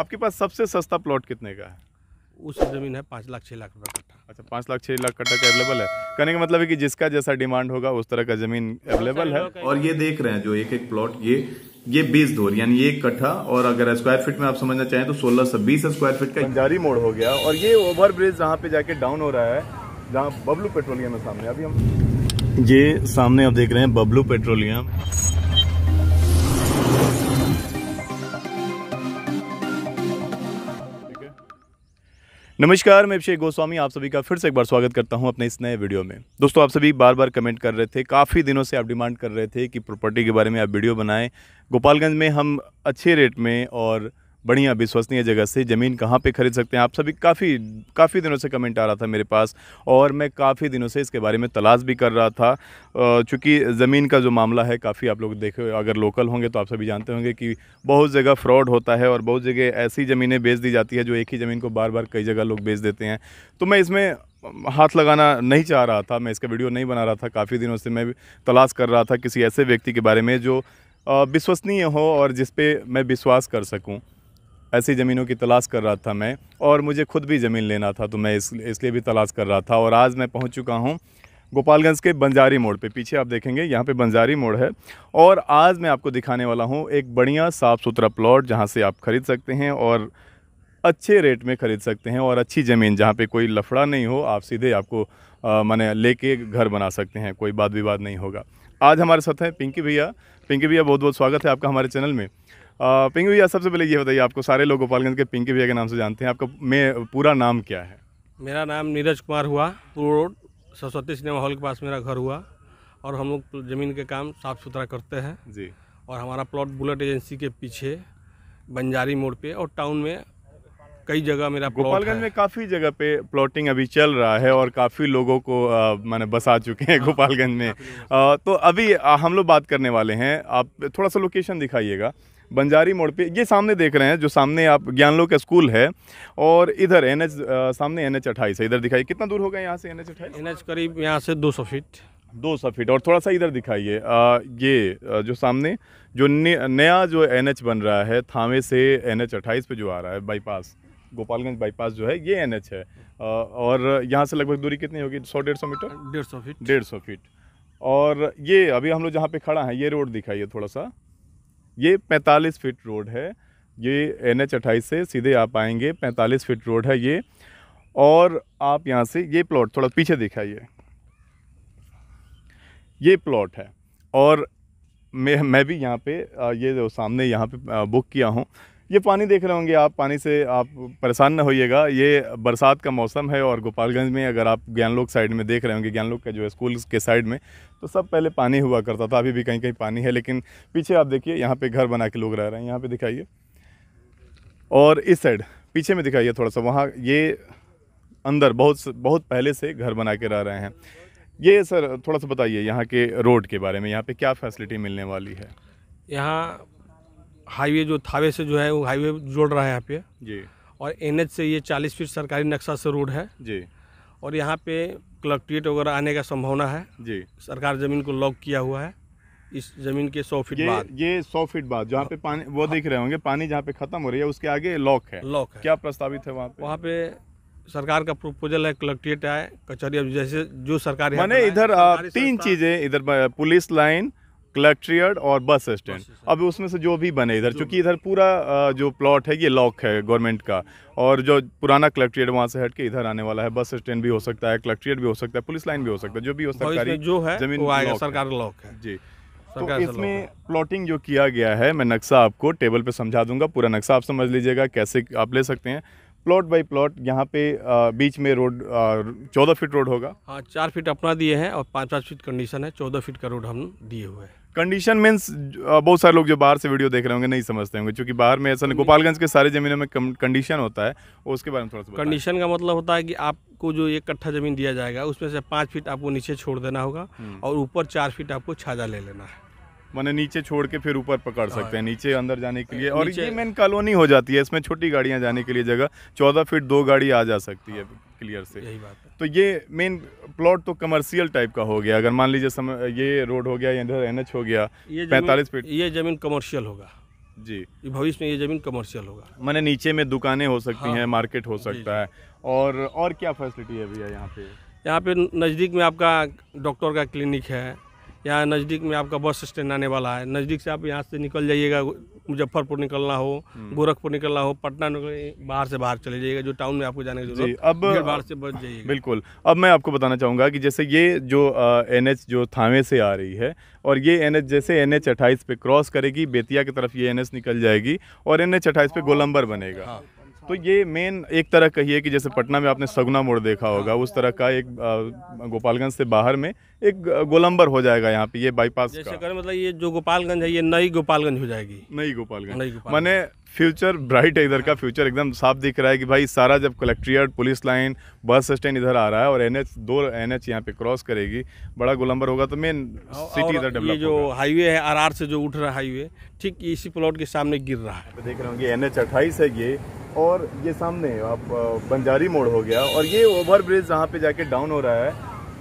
आपके पास सबसे सस्ता प्लॉट कितने का है उस ज़मीन है पाँच लाख छः लाख रुपये कट्ठा अच्छा पाँच लाख छः लाख कट्ठा का अवेलेबल है कहने का मतलब है कि जिसका जैसा डिमांड होगा उस तरह का ज़मीन अवेलेबल है अच्छा, और ये देख रहे हैं जो एक एक प्लॉट ये ये बीस धोर यानी एक कट्ठा और अगर स्क्वायर फीट में आप समझना चाहें तो सोलह सौ बीस स्क्वायर फीट का जारी मोड़ हो गया और ये ओवर ब्रिज जहाँ पे जाके डाउन हो रहा है जहाँ बबलू पेट्रोलियम है सामने अभी हम ये सामने आप देख रहे हैं बबलू पेट्रोलियम नमस्कार मैं अभिषेक गोस्वामी आप सभी का फिर से एक बार स्वागत करता हूं अपने इस नए वीडियो में दोस्तों आप सभी बार बार कमेंट कर रहे थे काफ़ी दिनों से आप डिमांड कर रहे थे कि प्रॉपर्टी के बारे में आप वीडियो बनाएं गोपालगंज में हम अच्छे रेट में और बढ़िया विश्वसनीय जगह से ज़मीन कहाँ पे खरीद सकते हैं आप सभी काफ़ी काफ़ी दिनों से कमेंट आ रहा था मेरे पास और मैं काफ़ी दिनों से इसके बारे में तलाश भी कर रहा था चूँकि ज़मीन का जो मामला है काफ़ी आप लोग देखे अगर लोकल होंगे तो आप सभी जानते होंगे कि बहुत जगह फ्रॉड होता है और बहुत जगह ऐसी ज़मीनें बेच दी जाती है जो एक ही ज़मीन को बार बार कई जगह लोग बेच देते हैं तो मैं इसमें हाथ लगाना नहीं चाह रहा था मैं इसका वीडियो नहीं बना रहा था काफ़ी दिनों से मैं तलाश कर रहा था किसी ऐसे व्यक्ति के बारे में जो विश्वसनीय हो और जिस पे मैं विश्वास कर सकूं ऐसी ज़मीनों की तलाश कर रहा था मैं और मुझे खुद भी ज़मीन लेना था तो मैं इस इसलिए भी तलाश कर रहा था और आज मैं पहुंच चुका हूं गोपालगंज के बंजारी मोड़ पे पीछे आप देखेंगे यहाँ पे बंजारी मोड़ है और आज मैं आपको दिखाने वाला हूँ एक बढ़िया साफ़ सुथरा प्लॉट जहाँ से आप ख़रीद सकते हैं और अच्छे रेट में ख़रीद सकते हैं और अच्छी ज़मीन जहाँ पर कोई लफड़ा नहीं हो आप सीधे आपको मैंने लेके घर बना सकते हैं कोई बात विवाद नहीं होगा आज हमारे साथ हैं पिंकी भैया पिंकी भैया बहुत बहुत स्वागत है आपका हमारे चैनल में पिंक भैया सबसे पहले ये बताइए आपको सारे लोग गोपालगंज के पिंकी भैया के नाम से जानते हैं आपका मैं पूरा नाम क्या है मेरा नाम नीरज कुमार हुआ पूर्व रोड सरस्वती सिनेमा हॉल के पास मेरा घर हुआ और हम लोग ज़मीन के काम साफ़ सुथरा करते हैं जी और हमारा प्लॉट बुलेट एजेंसी के पीछे बंजारी मोड़ पे और टाउन में कई जगह मेरा गोपालगंज में काफ़ी जगह पे प्लॉटिंग अभी चल रहा है और काफ़ी लोगों को मैंने बसा चुके हैं हाँ। गोपालगंज में आ, तो अभी आ, हम लोग बात करने वाले हैं आप थोड़ा सा लोकेशन दिखाइएगा बंजारी मोड़ पे ये सामने देख रहे हैं जो सामने आप ज्ञान लोक का स्कूल है और इधर एन एच सामने एन एच अट्ठाईस है इधर दिखाइए कितना दूर होगा यहाँ से एन एच अट्ठाईस एन एच करीब यहाँ से दो सौ फीट दो सौ फीट और थोड़ा सा इधर दिखाइए ये जो सामने जो नया जो एन बन रहा है थामे से एन एच अट्ठाईस पे जो आ रहा है बाईपास गोपालगंज बाईपास जो है ये एन है और यहाँ से लगभग दूरी कितनी होगी सौ डेढ़ सौ मीटर डेढ़ सौ फीट डेढ़ सौ फीट और ये अभी हम लोग जहाँ पे खड़ा है ये रोड दिखाइए थोड़ा सा ये 45 फीट रोड है ये एन एच से सीधे आप आएंगे 45 फीट रोड है ये और आप यहाँ से ये प्लॉट थोड़ा पीछे दिखाइए ये प्लॉट है और मैं मैं भी यहाँ पे ये सामने यहाँ पे बुक किया हूँ ये पानी देख रहे होंगे आप पानी से आप परेशान ना होइएगा ये बरसात का मौसम है और गोपालगंज में अगर आप ज्ञानलोक साइड में देख रहे होंगे ज्ञानलोक का जो है स्कूल के साइड में तो सब पहले पानी हुआ करता था अभी भी कहीं कहीं पानी है लेकिन पीछे आप देखिए यहाँ पे घर बना के लोग रह रहे हैं यहाँ पे दिखाइए और इस साइड पीछे में दिखाइए थोड़ा सा वहाँ ये अंदर बहुत बहुत पहले से घर बना के रह रहे हैं ये सर थोड़ा सा बताइए यहाँ के रोड के बारे में यहाँ पर क्या फैसिलिटी मिलने वाली है यहाँ हाईवे जो थावे से जो है वो हाईवे जोड़ रहा है यहाँ पे जी और एन से ये 40 फीट सरकारी नक्शा से रोड है जी और यहाँ पे कलेक्ट्रेट वगैरह आने का संभावना है जी सरकार ज़मीन को लॉक किया हुआ है इस ज़मीन के सौ फीट बाद ये सौ फीट बाद जहाँ पे पानी वो देख रहे होंगे पानी जहाँ पे ख़त्म हो रही है उसके आगे लॉक है लॉक है क्या प्रस्तावित है वहाँ पे वहाँ पे सरकार का प्रपोजल है कलेक्ट्रेट है कचहरी जैसे जो सरकार मैंने इधर तीन चीज़ें इधर पुलिस लाइन कलेक्ट्रियड और बस स्टैंड अब उसमें से जो भी बने इधर क्योंकि इधर पूरा जो प्लॉट है ये लॉक है गवर्नमेंट का और जो पुराना कलेक्ट्रियट वहाँ से हट के इधर आने वाला है बस स्टैंड भी हो सकता है कलेक्ट्रियट भी हो सकता है पुलिस लाइन भी हो सकता है जो भी हो है जो है जमीन सरकार लॉक है जी तो इसमें प्लॉटिंग जो किया गया है मैं नक्शा आपको टेबल पे समझा दूंगा पूरा नक्शा आप समझ लीजिएगा कैसे आप ले सकते हैं प्लॉट बाय प्लॉट यहाँ पे बीच में रोड चौदह फीट रोड होगा हाँ चार फीट अपना दिए हैं और पाँच पाँच फीट कंडीशन है चौदह फीट का रोड हम दिए हुए हैं कंडीशन मीन्स बहुत सारे लोग जो बाहर से वीडियो देख रहे होंगे नहीं समझते होंगे क्योंकि बाहर में ऐसा नहीं गोपालगंज के सारे ज़मीनों में कंडीशन होता है उसके बारे में थोड़ा सा कंडीशन का मतलब होता है कि आपको जो एक कट्ठा ज़मीन दिया जाएगा उसमें से पाँच फीट आपको नीचे छोड़ देना होगा हम्म। और ऊपर चार फीट आपको छाजा ले लेना है मैंने नीचे छोड़ के फिर ऊपर पकड़ सकते हैं हाँ। नीचे अंदर जाने के लिए हाँ, और ये मेन कॉलोनी हो जाती है इसमें छोटी गाड़ियाँ जाने के लिए जगह चौदह फीट दो गाड़ी आ जा सकती है क्लियर हाँ। से यही बात है। तो ये मेन प्लॉट तो कमर्शियल टाइप का हो गया अगर मान लीजिए समय ये रोड हो गया इधर एन हो गया पैंतालीस फीट ये जमीन कमर्शियल होगा जी भविष्य में ये जमीन कमर्शियल होगा मैंने नीचे में दुकानें हो सकती हैं मार्केट हो सकता है और और क्या फैसिलिटी है भैया यहाँ पे यहाँ पे नज़दीक में आपका डॉक्टर का क्लिनिक है यहाँ नज़दीक में आपका बस स्टैंड आने वाला है नज़दीक से आप यहाँ से निकल जाइएगा मुजफ्फरपुर निकलना हो हम्म। गोरखपुर निकलना हो पटना बाहर से बाहर चले जाइएगा जो टाउन में आपको जाने की जरूरत अब बाहर से बच जाइएगा बिल्कुल अब मैं आपको बताना चाहूँगा कि जैसे ये जो एन जो थावे से आ रही है और ये एन जैसे एन एच पे क्रॉस करेगी बेतिया की तरफ ये एन निकल जाएगी और एन एच पे हाँ। गोलंबर बनेगा हाँ। तो ये मेन एक तरह कहिए कि जैसे पटना में आपने सगुना मोड़ देखा होगा उस तरह का एक गोपालगंज से बाहर में एक गोलंबर हो जाएगा यहाँ पे ये बाईपास मतलब ये जो गोपालगंज है ये नई गोपालगंज हो जाएगी नई गोपालगंज मैंने फ्यूचर ब्राइट है इधर का फ्यूचर एकदम साफ दिख रहा है कि भाई सारा जब collectorate police line bus stand इधर आ रहा है और एन एच दो एन एच यहाँ पे क्रॉस करेगी बड़ा गोलंबर होगा तो मेन सिटी इधर डेवलप जो हाईवे है आर से जो उठ रहा है हाईवे ठीक इसी प्लॉट के सामने गिर रहा है देख रहे होंगे एन एच अट्ठाईस है ये और ये सामने आप बंजारी मोड़ हो गया और ये ओवर ब्रिज जहाँ पे जाके डाउन हो रहा है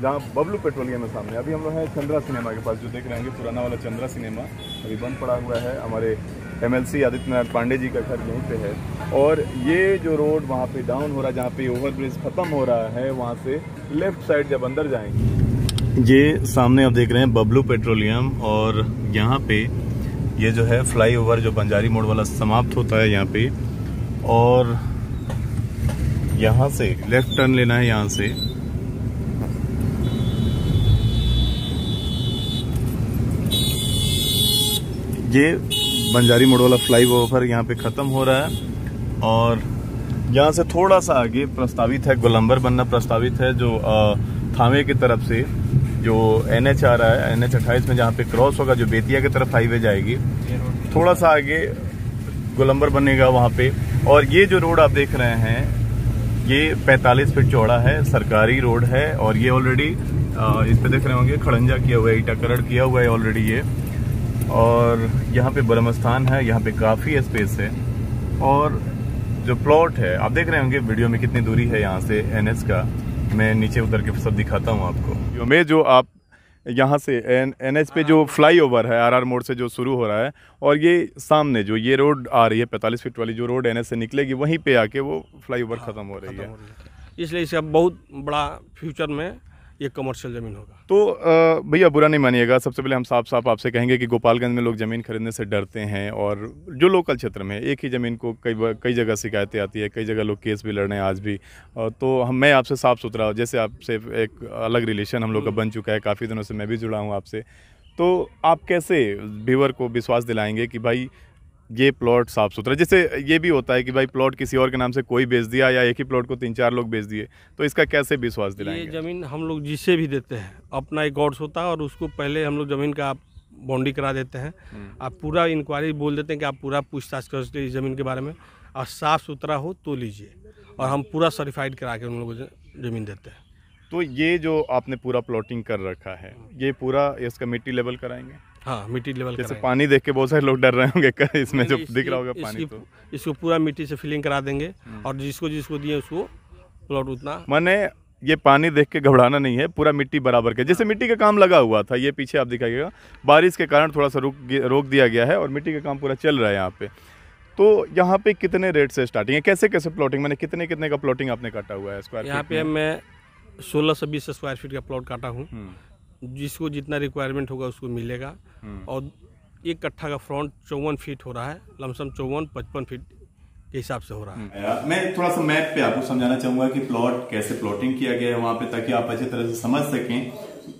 जहाँ बबलू पेट्रोलियम है सामने अभी हम लोग हैं चंद्रा सिनेमा के पास जो देख रहे हैं पुराना वाला चंद्रा सिनेमा अभी बंद पड़ा हुआ है हमारे M L C Adityanath Pandey ji का घर यहीं पे है और ये जो रोड वहाँ पे डाउन हो रहा है जहाँ पे ओवर ब्रिज ख़त्म हो रहा है वहाँ से लेफ्ट साइड जब अंदर जाएंगे ये सामने आप देख रहे हैं बबलू पेट्रोलियम और यहाँ पे ये जो है फ्लाई ओवर जो बंजारी मोड़ वाला समाप्त होता है यहाँ पे और यहाँ से लेफ्ट टर्न लेना है यहाँ से ये बंजारी मोड़ वाला फ्लाई ओवर यहाँ पे ख़त्म हो रहा है और यहाँ से थोड़ा सा आगे प्रस्तावित है गोलंबर बनना प्रस्तावित है जो थामे की तरफ से जो एन एच आ रहा है एन एच अट्ठाईस में जहाँ पे क्रॉस होगा जो बेतिया की तरफ हाईवे जाएगी थोड़ा सा आगे गोलंबर बनेगा वहाँ पे और ये जो रोड आप देख रहे हैं ये 45 फीट चौड़ा है सरकारी रोड है और ये ऑलरेडी इस पे देख रहे होंगे खड़ंजा किया हुआ है ईटाकरण किया हुआ है ऑलरेडी ये और यहाँ पे ब्रह्मस्थान है यहाँ पे काफ़ी स्पेस है और जो प्लॉट है आप देख रहे होंगे वीडियो में कितनी दूरी है यहाँ से एनएच का मैं नीचे उतर के सब दिखाता हूँ आपको में जो आप यहाँ से एन एन एच पे जो फ्लाई ओवर है आर आर मोड़ से जो शुरू हो रहा है और ये सामने जो ये रोड आ रही है पैंतालीस फीट वाली जो रोड एन से निकलेगी वहीं पे आके वो फ्लाई ओवर ख़त्म हो रही है इसलिए इसका बहुत बड़ा फ्यूचर में ये कमर्शियल ज़मीन होगा तो भैया बुरा नहीं मानिएगा सबसे पहले हम साफ साफ आपसे कहेंगे कि गोपालगंज में लोग ज़मीन खरीदने से डरते हैं और जो लोकल क्षेत्र में एक ही ज़मीन को कई कई जगह शिकायतें आती है कई जगह लोग केस भी लड़ रहे हैं आज भी तो हम मैं आपसे साफ़ सुथरा जैसे आपसे एक अलग रिलेशन हम लोग का हम्म। बन चुका है काफ़ी दिनों से मैं भी जुड़ा हूँ आपसे तो आप कैसे व्यूवर को विश्वास दिलाएंगे कि भाई ये प्लॉट साफ़ सुथरा जैसे ये भी होता है कि भाई प्लॉट किसी और के नाम से कोई बेच दिया या एक ही प्लॉट को तीन चार लोग बेच दिए तो इसका कैसे विश्वास दिलाएंगे ये ज़मीन हम लोग जिसे भी देते हैं अपना एक गॉड्स होता है और उसको पहले हम लोग ज़मीन का आप बाउंड्री करा देते हैं हम्म। आप पूरा इंक्वायरी बोल देते हैं कि आप पूरा पूछताछ कर सकते इस ज़मीन के बारे में और साफ़ सुथरा हो तो लीजिए और हम पूरा सर्टिफाइड करा के उन लोगों को ज़मीन देते हैं तो ये जो आपने पूरा प्लॉटिंग कर रखा है ये पूरा इसका मिट्टी लेवल कराएंगे हाँ मिट्टी लेवल जैसे पानी देख के बहुत सारे लोग डर रहे होंगे इसमें जो दिख रहा होगा पानी तो इसको पूरा मिट्टी से फिलिंग करा देंगे हम्म। और जिसको जिसको दिए उसको प्लॉट उतना मैंने ये पानी देख के घबराना नहीं है पूरा मिट्टी बराबर के जैसे हाँ। मिट्टी का काम लगा हुआ था ये पीछे आप दिखाइएगा बारिश के कारण थोड़ा सा रुक रोक दिया गया है और मिट्टी का काम पूरा चल रहा है यहाँ पे तो यहाँ पे कितने रेट से स्टार्टिंग है कैसे कैसे प्लॉटिंग मैंने कितने कितने का प्लॉटिंग आपने काटा हुआ है स्क्वायर यहाँ पे मैं सोलह से बीस स्क्वायर फीट का प्लॉट काटा हूँ हम्म। जिसको जितना रिक्वायरमेंट होगा उसको मिलेगा हम्म। और एक कट्ठा का फ्रंट चौवन फीट हो रहा है लमसम चौवन पचपन फीट के हिसाब से हो रहा है हम्म। मैं थोड़ा सा मैप पे आपको समझाना चाहूंगा कि प्लॉट कैसे प्लॉटिंग किया गया है वहां पे ताकि आप अच्छी तरह से समझ सकें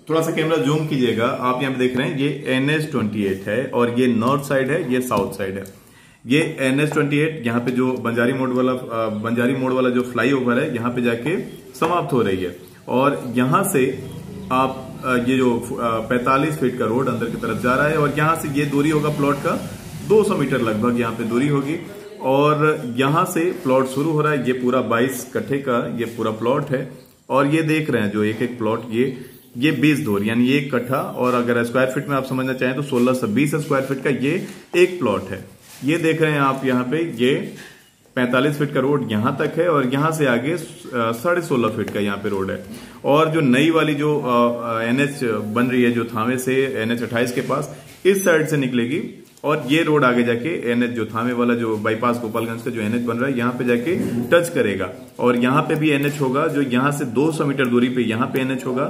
थोड़ा सा कैमरा जूम कीजिएगा आप यहाँ पे देख रहे हैं ये एन ट्वेंटी एट है और ये नॉर्थ साइड है ये साउथ साइड है ये एन एस ट्वेंटी एट यहाँ पे जो बंजारी मोड वाला बंजारी मोड वाला जो फ्लाई ओवर है यहाँ पे जाके समाप्त हो रही है और यहाँ से आप ये जो 45 फीट का रोड अंदर की तरफ जा रहा है और यहाँ से ये दूरी होगा प्लॉट का 200 मीटर लगभग यहाँ पे दूरी होगी और यहाँ से प्लॉट शुरू हो रहा है ये पूरा 22 कट्ठे का ये पूरा प्लॉट है और ये देख रहे हैं जो एक एक प्लॉट ये ये 20 धोर यानी एक कट्ठा और अगर स्क्वायर फीट में आप समझना चाहें तो सोलह से बीस स्क्वायर फीट का ये एक प्लॉट है ये देख रहे हैं आप यहाँ पे ये 45 फीट का रोड यहां तक है और यहां से आगे साढ़े सोलह फीट का यहाँ पे रोड है और जो नई वाली जो एन एच बन रही है जो थावे से एन एच अट्ठाईस के पास इस साइड से निकलेगी और ये रोड आगे जाके एन जो थामे वाला जो बाईपास गोपालगंज का जो एन एच बन रहा है यहाँ पे जाके टच करेगा और यहाँ पे भी एन होगा जो यहाँ से 200 मीटर दूरी पे यहाँ पे एन होगा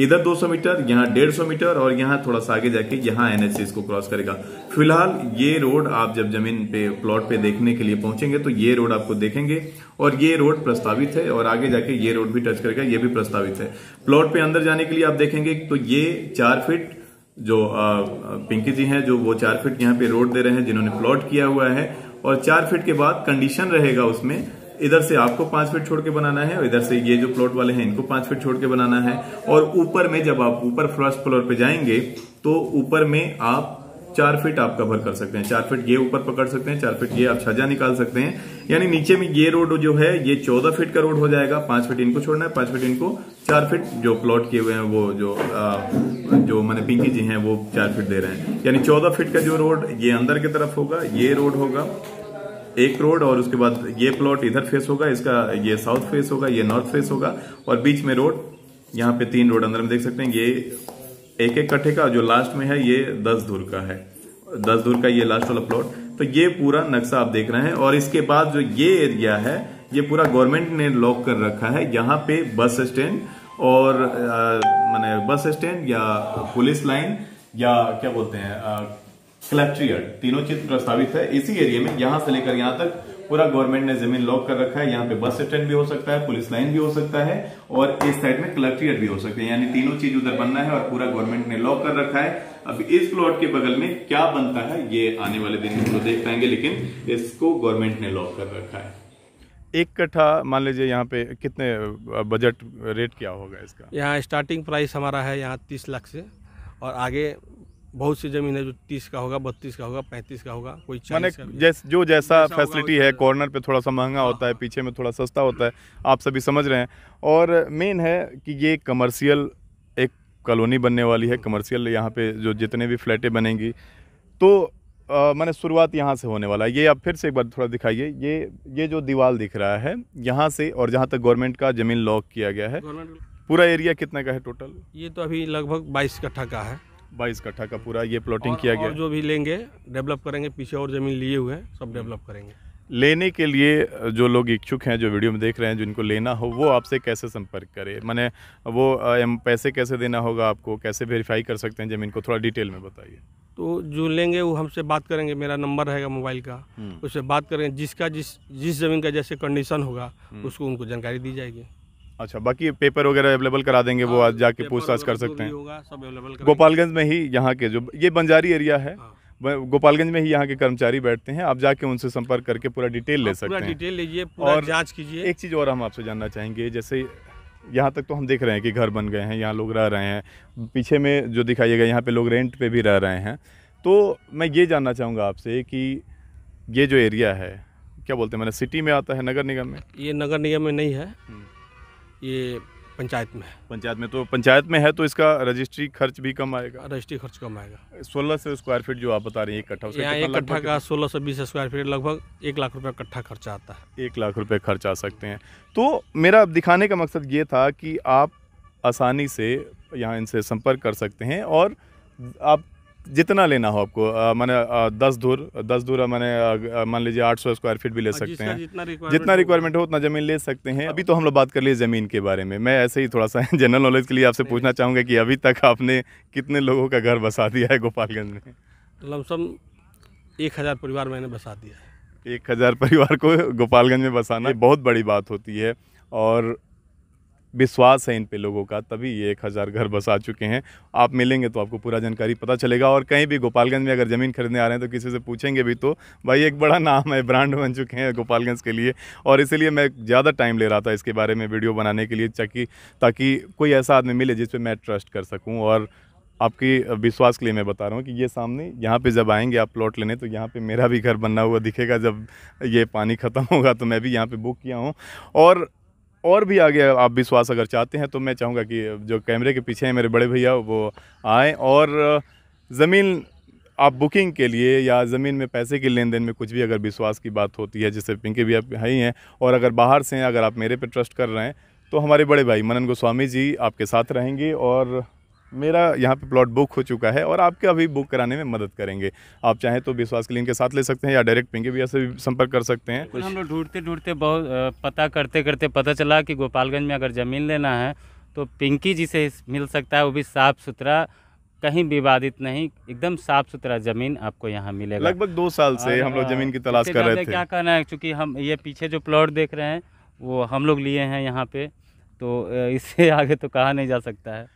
इधर 200 मीटर यहाँ 150 मीटर और यहाँ थोड़ा सा आगे जाके यहाँ एन को क्रॉस करेगा फिलहाल ये रोड आप जब जमीन पे प्लॉट पे देखने के लिए पहुंचेंगे तो ये रोड आपको देखेंगे और ये रोड प्रस्तावित है और आगे जाके ये रोड भी टच करेगा ये भी प्रस्तावित है प्लॉट पे अंदर जाने के लिए आप देखेंगे तो ये चार फिट जो पिंकी जी हैं जो वो चार फिट यहाँ पे रोड दे रहे हैं जिन्होंने प्लॉट किया हुआ है और चार फिट के बाद कंडीशन रहेगा उसमें इधर से आपको पांच फीट छोड़ के बनाना है और इधर से ये जो प्लॉट वाले हैं इनको पांच फीट छोड़ के बनाना है और ऊपर में जब आप ऊपर फर्स्ट फ्लोर पे जाएंगे तो ऊपर में आप चार फीट आप कवर कर सकते हैं चार फीट ये ऊपर पकड़ सकते हैं चार फीट ये आप छजा निकाल सकते हैं यानी नीचे में ये रोड जो है ये चौदह फीट का रोड हो जाएगा पांच फीट इनको छोड़ना है पांच फीट इनको चार फीट जो प्लॉट किए हुए हैं वो जो आ, जो मैंने पिंकी जी हैं वो चार फीट दे रहे हैं यानी चौदह फीट का जो रोड ये अंदर की तरफ होगा ये रोड होगा एक रोड और उसके बाद ये प्लॉट इधर फेस होगा इसका ये साउथ फेस होगा ये नॉर्थ फेस होगा और बीच में रोड यहाँ पे तीन रोड अंदर में देख सकते हैं ये एक एक कट्ठे का जो लास्ट में है ये दस दूर का है दस दूर का ये लास्ट वाला प्लॉट तो ये पूरा नक्शा आप देख रहे हैं और इसके बाद जो ये एरिया है ये पूरा गवर्नमेंट ने लॉक कर रखा है यहाँ पे बस स्टैंड और मैंने बस स्टैंड या पुलिस लाइन या क्या बोलते हैं क्लेक्ट्रियड तीनों चित्र प्रस्तावित है इसी एरिया में यहां से लेकर यहां तक पूरा गवर्नमेंट ने जमीन लॉक कर रखा है यहाँ पे बस स्टैंड भी हो सकता है पुलिस लाइन भी हो सकता है और इस साइड में कलेक्ट्रियट भी हो सकते हैं यानी तीनों चीज उधर बनना है और पूरा गवर्नमेंट ने लॉक कर रखा है अब इस प्लॉट के बगल में क्या बनता है ये आने वाले दिन हम देख पाएंगे लेकिन इसको गवर्नमेंट ने लॉक कर रखा है एक कट्ठा मान लीजिए यहाँ पे कितने बजट रेट क्या होगा इसका यहाँ स्टार्टिंग प्राइस हमारा है यहाँ तीस लाख से और आगे बहुत सी जमीन है जो तीस का होगा बत्तीस का होगा पैंतीस का होगा कोई मैंने जैस, जो जैसा, जैसा फैसिलिटी है कॉर्नर पे थोड़ा सा महंगा होता है हाँ। पीछे में थोड़ा सस्ता होता है आप सभी समझ रहे हैं और मेन है कि ये कमर्शियल एक कॉलोनी बनने वाली है कमर्शियल यहाँ पे जो जितने भी फ्लैटें बनेंगी तो मैंने शुरुआत यहाँ से होने वाला है ये आप फिर से एक बार थोड़ा दिखाइए ये ये जो दीवार दिख रहा है यहाँ से और जहाँ तक गवर्नमेंट का ज़मीन लॉक किया गया है पूरा एरिया कितने का है टोटल ये तो अभी लगभग बाईस कट्ठा का है बाईस कट्ठा का पूरा ये प्लॉटिंग किया गया जो भी लेंगे डेवलप करेंगे पीछे और ज़मीन लिए हुए हैं सब डेवलप करेंगे लेने के लिए जो लोग इच्छुक हैं जो वीडियो में देख रहे हैं जिनको लेना हो वो आपसे कैसे संपर्क करे मैंने वो पैसे कैसे देना होगा आपको कैसे वेरीफाई कर सकते हैं ज़मीन को थोड़ा डिटेल में बताइए तो जो लेंगे वो हमसे बात करेंगे मेरा नंबर रहेगा मोबाइल का हम्म। उससे बात करेंगे जिसका जिस जिस ज़मीन का जैसे कंडीशन होगा हम्म। उसको उनको जानकारी दी जाएगी अच्छा बाकी पेपर वगैरह अवेलेबल करा देंगे वो हाँ, आज जाके पूछताछ कर तो सकते हैं गोपालगंज में ही यहाँ के जो ये बंजारी एरिया है हाँ। गोपालगंज में ही यहाँ के कर्मचारी बैठते हैं आप जाके उनसे संपर्क हाँ। करके पूरा डिटेल ले सकते हैं डिटेल लीजिए और जांच कीजिए एक चीज़ और हम आपसे जानना चाहेंगे जैसे यहाँ तक तो हम देख रहे हैं कि घर बन गए हैं यहाँ लोग रह रहे हैं पीछे में जो दिखाइएगा यहाँ पे लोग रेंट पे भी रह रहे हैं तो मैं ये जानना चाहूँगा आपसे कि ये जो एरिया है क्या बोलते हैं मैंने सिटी में आता है नगर निगम में ये नगर निगम में नहीं है हम्म। ये पंचायत में है पंचायत में तो पंचायत में है तो इसका रजिस्ट्री खर्च भी कम आएगा रजिस्ट्री खर्च कम आएगा सोलह सौ स्क्वायर फीट जो आप बता रहे हैं एक कट्ठा यहाँ एक कट्ठा का सोलह सौ बीस स्क्वायर फीट लगभग एक लाख रुपए कट्ठा खर्चा आता है एक लाख रुपए खर्च आ सकते हैं तो मेरा दिखाने का मकसद ये था कि आप आसानी से यहाँ इनसे संपर्क कर सकते हैं और आप जितना लेना हो आपको मैंने दस दूर दस दूर मैंने मान लीजिए आठ सौ स्क्वायर फीट भी हाँ, ले सकते हैं जितना रिक्वायरमेंट हो उतना ज़मीन ले सकते हैं अभी तो हम लोग बात कर लिए ज़मीन के बारे में मैं ऐसे ही थोड़ा सा जनरल नॉलेज के लिए आपसे पूछना चाहूँगा कि अभी तक आपने कितने लोगों का घर बसा दिया है गोपालगंज में लमसम एक हज़ार परिवार मैंने बसा दिया है एक हज़ार परिवार को गोपालगंज में बसाना हाँ। बहुत बड़ी बात होती है और विश्वास है इन पे लोगों का तभी ये एक हज़ार घर बसा चुके हैं आप मिलेंगे तो आपको पूरा जानकारी पता चलेगा और कहीं भी गोपालगंज में अगर ज़मीन खरीदने आ रहे हैं तो किसी से पूछेंगे भी तो भाई एक बड़ा नाम है ब्रांड बन चुके हैं गोपालगंज के लिए और इसीलिए मैं ज़्यादा टाइम ले रहा था इसके बारे में वीडियो बनाने के लिए ताकि ताकि कोई ऐसा आदमी मिले जिस पर मैं ट्रस्ट कर सकूँ और आपकी विश्वास के लिए मैं बता रहा हूँ कि ये सामने यहाँ पे जब आएंगे आप प्लॉट लेने तो यहाँ पे मेरा भी घर बना हुआ दिखेगा जब ये पानी ख़त्म होगा तो मैं भी यहाँ पे बुक किया हूँ और और भी आगे आप विश्वास अगर चाहते हैं तो मैं चाहूँगा कि जो कैमरे के पीछे हैं मेरे बड़े भैया वो आएँ और ज़मीन आप बुकिंग के लिए या ज़मीन में पैसे के लेन देन में कुछ भी अगर विश्वास की बात होती है जैसे पिंकी भी आप है ही हैं और अगर बाहर से हैं अगर आप मेरे पे ट्रस्ट कर रहे हैं तो हमारे बड़े भाई मनन गोस्वामी जी आपके साथ रहेंगे और मेरा यहाँ पे प्लॉट बुक हो चुका है और आपके अभी बुक कराने में मदद करेंगे आप चाहें तो विश्वास क्लीन के साथ ले सकते हैं या डायरेक्ट पिंगे भी ऐसे संपर्क कर सकते हैं हम लोग ढूंढते ढूंढते बहुत पता करते करते पता चला कि गोपालगंज में अगर ज़मीन लेना है तो पिंकी जी से मिल सकता है वो भी साफ़ सुथरा कहीं विवादित नहीं एकदम साफ सुथरा जमीन आपको यहाँ मिलेगा लगभग दो साल से हम लोग जमीन की तलाश कर रहे थे क्या कहना है चूँकि हम ये पीछे जो प्लॉट देख रहे हैं वो हम लोग लिए हैं यहाँ पे तो इससे आगे तो कहा नहीं जा सकता है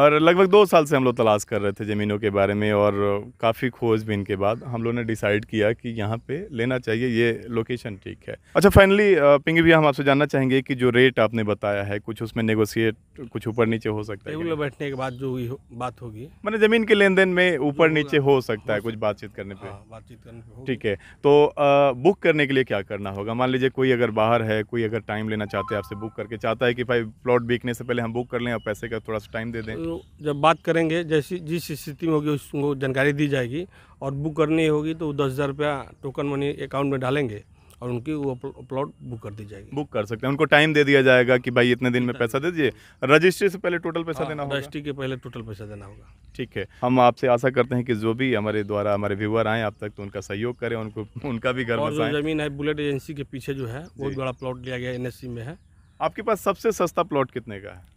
और लगभग दो साल से हम लोग तलाश कर रहे थे ज़मीनों के बारे में और काफ़ी खोजबीन के बाद हम लोग ने डिसाइड किया कि यहाँ पे लेना चाहिए ये लोकेशन ठीक है अच्छा फाइनली पिंगी भी हम आपसे जानना चाहेंगे कि जो रेट आपने बताया है कुछ उसमें नेगोशिएट कुछ ऊपर नीचे हो सकता है टेबल बैठने के बाद जो हो, बात होगी मैंने ज़मीन के लेन देन में ऊपर नीचे हो सकता है कुछ बातचीत करने पर हाँ, बातचीत करने ठीक है तो बुक करने के लिए क्या करना होगा मान लीजिए कोई अगर बाहर है कोई अगर टाइम लेना चाहते हैं आपसे बुक करके चाहता है कि भाई प्लॉट बिकने से पहले हम बुक कर लें और पैसे का थोड़ा सा टाइम दे दें जब बात करेंगे जैसी जिस स्थिति में होगी उसको जानकारी दी जाएगी और बुक करनी होगी तो दस हज़ार रुपया टोकन मनी अकाउंट में डालेंगे और उनकी वो प्लॉट बुक कर दी जाएगी बुक कर सकते हैं उनको टाइम दे दिया जाएगा कि भाई इतने दिन में पैसा दे दीजिए रजिस्ट्री से पहले टोटल पैसा हाँ, देना होगा रजिस्ट्री के पहले टोटल पैसा देना होगा ठीक है हम आपसे आशा करते हैं कि जो भी हमारे द्वारा हमारे व्यूअर आए आप तक तो उनका सहयोग करें उनको उनका भी घर जमीन है बुलेट एजेंसी के पीछे जो है बहुत बड़ा प्लॉट लिया गया एन में है आपके पास सबसे सस्ता प्लॉट कितने का है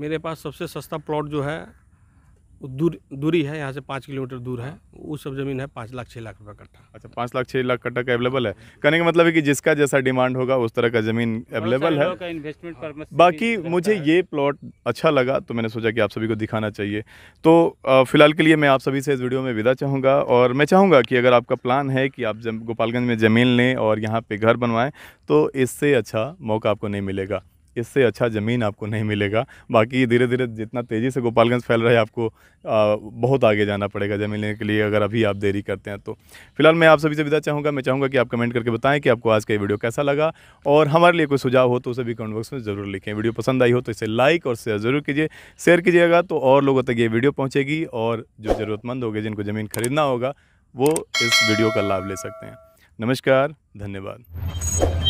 मेरे पास सबसे सस्ता प्लॉट जो है दूर दूरी है यहाँ से पाँच किलोमीटर दूर है वो सब ज़मीन है पाँच लाख छः लाख रुपये कट्ठा अच्छा पाँच लाख छः लाख कट्ठा का अवेलेबल है कहने का मतलब है कि जिसका जैसा डिमांड होगा उस तरह का ज़मीन अवेलेबल है इन्वेस्टमेंट हाँ। बाकी मुझे ये प्लॉट अच्छा लगा तो मैंने सोचा कि आप सभी को दिखाना चाहिए तो फिलहाल के लिए मैं आप सभी से इस वीडियो में विदा चाहूँगा और मैं चाहूँगा कि अगर आपका प्लान है कि आप गोपालगंज में ज़मीन लें और यहाँ पर घर बनवाएँ तो इससे अच्छा मौका आपको नहीं मिलेगा इससे अच्छा ज़मीन आपको नहीं मिलेगा बाकी धीरे धीरे जितना तेज़ी से गोपालगंज फैल रहा है आपको आ, बहुत आगे जाना पड़ेगा ज़मीन लेने के लिए अगर अभी आप देरी करते हैं तो फिलहाल मैं आप सभी से विदा चाहूँगा मैं चाहूँगा कि आप कमेंट करके बताएं कि आपको आज का वीडियो कैसा लगा और हमारे लिए कोई सुझाव हो तो उसे भी कमेंट बॉक्स में ज़रूर लिखें वीडियो पसंद आई हो तो इसे लाइक और शेयर ज़रूर कीजिए शेयर कीजिएगा तो और लोगों तक ये वीडियो पहुँचेगी और जो ज़रूरतमंद होगी जिनको ज़मीन खरीदना होगा वो इस वीडियो का लाभ ले सकते हैं नमस्कार धन्यवाद